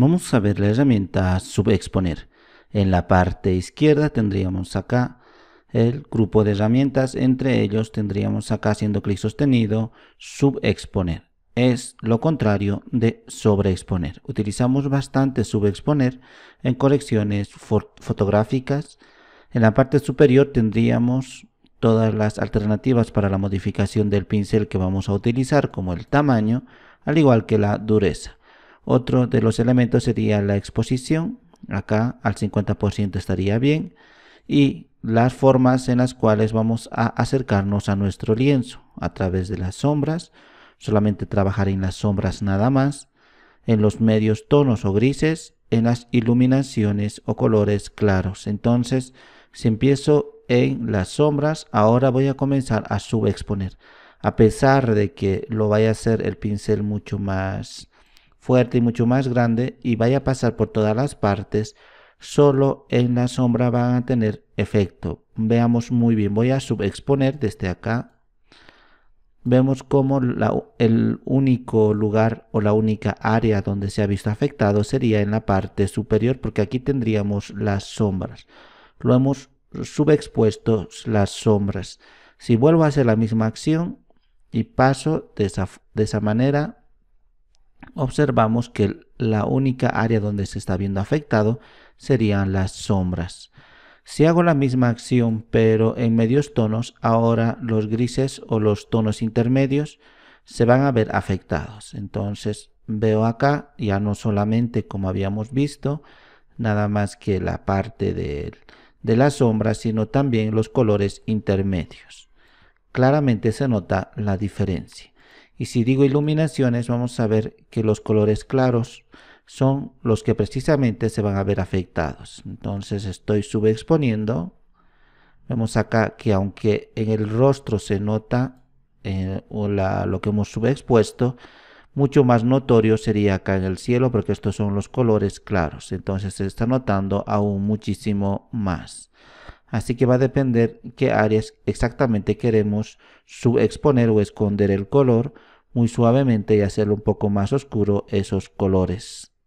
Vamos a ver la herramienta subexponer. En la parte izquierda tendríamos acá el grupo de herramientas, entre ellos tendríamos acá haciendo clic sostenido, subexponer. Es lo contrario de sobreexponer. Utilizamos bastante subexponer en colecciones fotográficas. En la parte superior tendríamos todas las alternativas para la modificación del pincel que vamos a utilizar, como el tamaño, al igual que la dureza. Otro de los elementos sería la exposición, acá al 50% estaría bien, y las formas en las cuales vamos a acercarnos a nuestro lienzo a través de las sombras, solamente trabajar en las sombras nada más, en los medios tonos o grises, en las iluminaciones o colores claros. Entonces, si empiezo en las sombras, ahora voy a comenzar a subexponer. A pesar de que lo vaya a hacer el pincel mucho más fuerte y mucho más grande y vaya a pasar por todas las partes, solo en la sombra van a tener efecto. Veamos muy bien, voy a subexponer desde acá. Vemos como el único lugar o la única área donde se ha visto afectado sería en la parte superior porque aquí tendríamos las sombras. Lo hemos subexpuesto las sombras. Si vuelvo a hacer la misma acción y paso de esa, de esa manera, observamos que la única área donde se está viendo afectado serían las sombras. Si hago la misma acción pero en medios tonos, ahora los grises o los tonos intermedios se van a ver afectados. Entonces veo acá ya no solamente como habíamos visto, nada más que la parte de, de la sombra, sino también los colores intermedios. Claramente se nota la diferencia. Y si digo iluminaciones, vamos a ver que los colores claros son los que precisamente se van a ver afectados. Entonces estoy subexponiendo. Vemos acá que aunque en el rostro se nota eh, o lo que hemos subexpuesto, mucho más notorio sería acá en el cielo porque estos son los colores claros. Entonces se está notando aún muchísimo más así que va a depender qué áreas exactamente queremos subexponer o esconder el color muy suavemente y hacerlo un poco más oscuro esos colores.